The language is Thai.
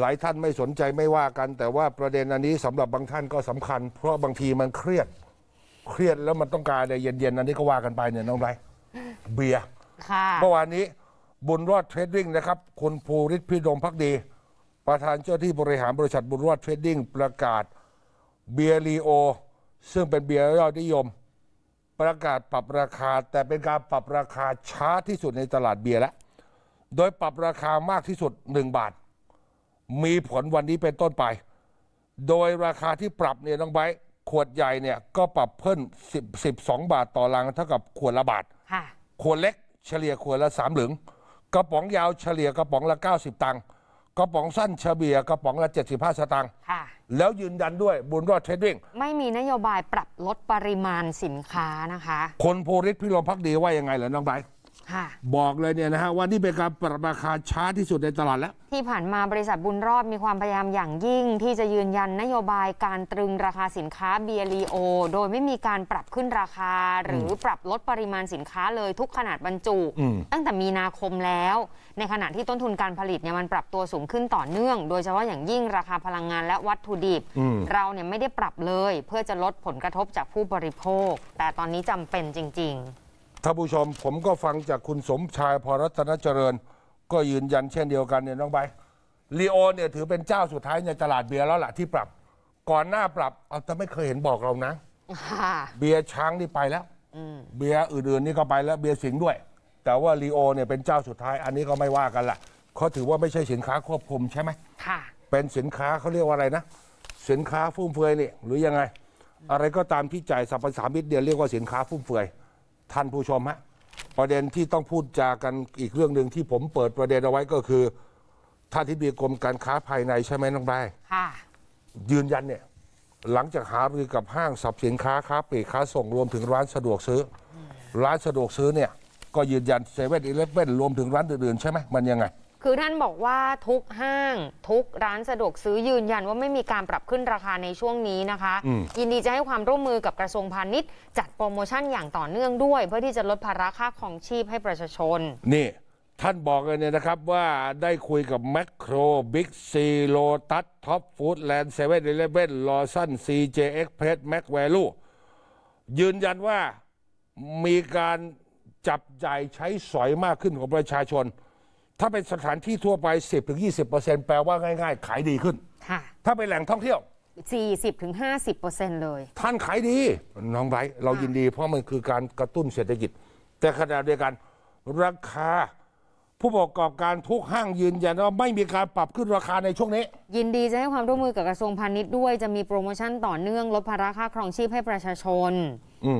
หลายท่านไม่สนใจไม่ว่ากัน แต่ว่าประเด็นอันนี้สำหรับบางท่านก็สำคัญ เพราะบางทีมันเครียดเครียดแล้วมันต้องการเย็นๆ อันนี้ก็ว่ากันไปเนี่ยน้องไรเบียร์เมื่อวานนี้บุญรอดเทรดดิ้งนะครับ คุณภูริศพิรมพักดี ประธานเจ้าที่บริหารบริษัทบุญรอดเทรดดิ้งประกาศเบียร์ลีโอซึ่งเป็นเบียร์ยอดนิยม ประกาศปรับราคา แต่เป็นการปรับราคาช้าที่สุดในตลาดเบียร์แล้วโดยปรับราคามากที่สุด1บาทมีผลวันนี้เป็นต้นไป โดยราคาที่ปรับเนี่ยน้องไบขวดใหญ่เนี่ยก็ปรับเพิ่ม10 12 บาทต่อลังเท่ากับขวดละบาทขวดเล็กเฉลี่ยขวดละสามหลึงกระป๋องยาวเฉลี่ยกระป๋องละ 90 ตังค์กระป๋องสั้นเฉลี่ยกระป๋องละ 75สตางค์แล้วยืนยันด้วยบุญรอดเทรดดิ้งไม่มีนโยบายปรับลดปริมาณสินค้านะคะ คนโพลิสพิรมพักดีว่ายังไงเหรอน้องไบบอกเลยเนี่ยนะฮะว่านี่เป็นการปรับราคาช้าที่สุดในตลาดแล้ว ที่ผ่านมาบริษัทบุญรอบมีความพยายามอย่างยิ่ง ที่จะยืนยันนโยบายการตรึงราคาสินค้าเบียรีโอโดยไม่มีการปรับขึ้นราคาหรือปรับลดปริมาณสินค้าเลยทุกขนาดบรรจุ ตั้งแต่มีนาคมแล้ว ในขณะที่ต้นทุนการผลิตเนี่ยมันปรับตัวสูงขึ้นต่อเนื่อง โดยเฉพาะอย่างยิ่งราคาพลังงานและวัตถุดิบ เราเนี่ยไม่ได้ปรับเลย เพื่อจะลดผลกระทบจากผู้บริโภค แต่ตอนนี้จำเป็นจริง ๆท่านผู้ชมผมก็ฟังจากคุณสมชายพรรัตนเจริญ ก็ยืนยันเช่นเดียวกันเนี่ยน้องใบลีโอเนี่ยถือเป็นเจ้าสุดท้ายในตลาดเบียร์แล้วล่ะที่ปรับก่อนหน้าปรับเอาแต่ไม่เคยเห็นบอกเรานะเบียร์ช้างนี่ไปแล้วเบียร์อื่นๆนี่ก็ไปแล้ว เบียร์สิงห์ด้วยแต่ว่าลีโอเนี่ยเป็นเจ้าสุดท้ายอันนี้ก็ไม่ว่ากันละเขาถือว่าไม่ใช่สินค้าควบคุมใช่ไหมค่ะเป็นสินค้าเขาเรียกว่าอะไรนะสินค้าฟุ่มเฟือยนี่หรือยังไง อะไรก็ตามที่จ่ายสรรพสามิตเดียเรียกว่าสินค้าฟุ่มเฟือยท่านผู้ชมฮะประเด็นที่ต้องพูดจากันอีกเรื่องหนึ่งที่ผมเปิดประเด็นเอาไว้ก็คือท่านที่ดีกรมการค้าภายในใช่ไหมน้องไบค่ะยืนยันเนี่ยหลังจากหารือกับห้างสับสินค้าค้าปลีกค้าส่งรวมถึงร้านสะดวกซื้อ ร้านสะดวกซื้อเนี่ยก็ยืนยันเซเว่นอีเลฟเว่นรวมถึงร้านอื่นๆใช่ไหมมันยังไงคือท่านบอกว่าทุกห้างทุกร้านสะดวกซื้อยืนยันว่าไม่มีการปรับขึ้นราคาในช่วงนี้นะคะ ยินดีจะให้ความร่วมมือกับกระทรวงพาณิชย์ จัดโปรโมชั่นอย่างต่อเนื่องด้วย เพื่อที่จะลดภาระค่าของชีพให้ประชาชน นี่ ท่านบอกเลยเนี่ยนะครับว่าได้คุยกับแมคโครบิ๊กซีโลตัสท็อปฟู้ดแลนด์เซเว่นอเลเว่นลอสันซีเจเอ็กเพรสแม็กแวลูยืนยันว่ามีการจับใจ่ายใช้สอยมากขึ้นของประชาชนถ้าเป็นสถานที่ทั่วไป 10-20%แปลว่าง่ายๆ ขายดีขึ้น ถ้าเป็นแหล่งท่องเที่ยว 40-50%เลย ท่านขายดี น้องไบรเรายินดีเพราะมันคือการกระตุ้นเศรษฐกิจ แต่ขณะเดียวกันราคา ผู้ประกอบการทุกห้างยืนยันว่าไม่มีการปรับขึ้นราคาในช่วงนี้ ยินดีจะให้ความร่วมมือกับกระทรวงพาณิชย์ด้วยจะมีโปรโมชั่นต่อเนื่องลดภาระค่าครองชีพให้ประชาชนอื